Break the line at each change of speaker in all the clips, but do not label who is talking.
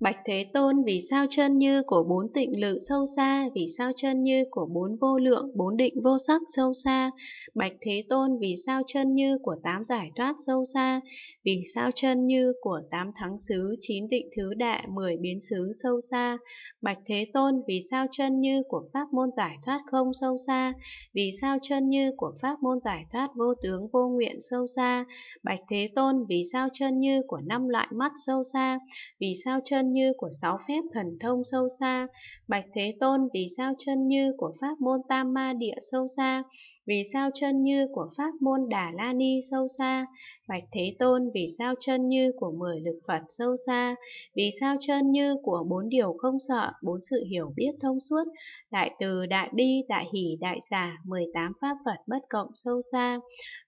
Bạch Thế Tôn vì sao chân như của bốn tịnh lự sâu xa, vì sao chân như của bốn vô lượng, bốn định vô sắc sâu xa. Bạch Thế Tôn vì sao chân như của tám giải thoát sâu xa, vì sao chân như của tám thắng xứ, chín định thứ đại, mười biến xứ sâu xa. Bạch Thế Tôn vì sao chân như của pháp môn giải thoát không sâu xa, vì sao chân như của pháp môn giải thoát vô tướng vô nguyện sâu xa. Bạch Thế Tôn vì sao chân như của năm loại mắt sâu xa, vì sao chân chân như của sáu phép thần thông sâu xa, Bạch Thế Tôn vì sao chân như của pháp môn Tam Ma Địa sâu xa, vì sao chân như của pháp môn Đà La Ni sâu xa, Bạch Thế Tôn vì sao chân như của mười lực Phật sâu xa, vì sao chân như của bốn điều không sợ, bốn sự hiểu biết thông suốt, đại từ, đại bi, đại hỷ, đại xả, mười tám pháp Phật bất cộng sâu xa,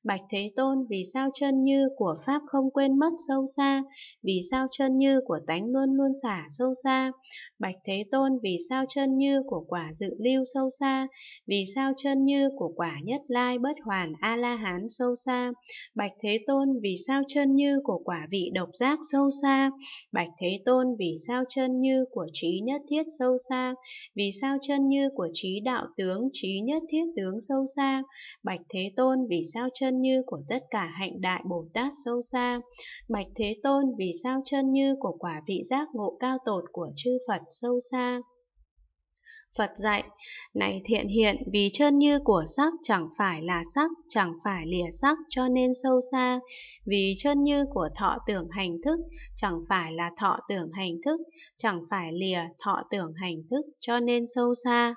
Bạch Thế Tôn vì sao chân như của pháp không quên mất sâu xa, vì sao chân như của tánh luôn luôn luôn xả sâu xa. Bạch Thế Tôn vì sao chân như của quả dự lưu sâu xa, vì sao chân như của quả nhất lai bất hoàn A-la-hán sâu xa. Bạch Thế Tôn vì sao chân như của quả vị độc giác sâu xa. Bạch Thế Tôn vì sao chân như của trí nhất thiết sâu xa, vì sao chân như của trí đạo tướng trí nhất thiết tướng sâu xa. Bạch Thế Tôn vì sao chân như của tất cả hạnh đại Bồ Tát sâu xa. Bạch Thế Tôn vì sao chân như của quả vị giác ngộ cao tột của chư Phật sâu xa. Phật dạy, này thiện hiện vì chân như của sắc chẳng phải là sắc, chẳng phải lìa sắc cho nên sâu xa, vì chân như của thọ tưởng hành thức chẳng phải là thọ tưởng hành thức, chẳng phải lìa thọ tưởng hành thức cho nên sâu xa.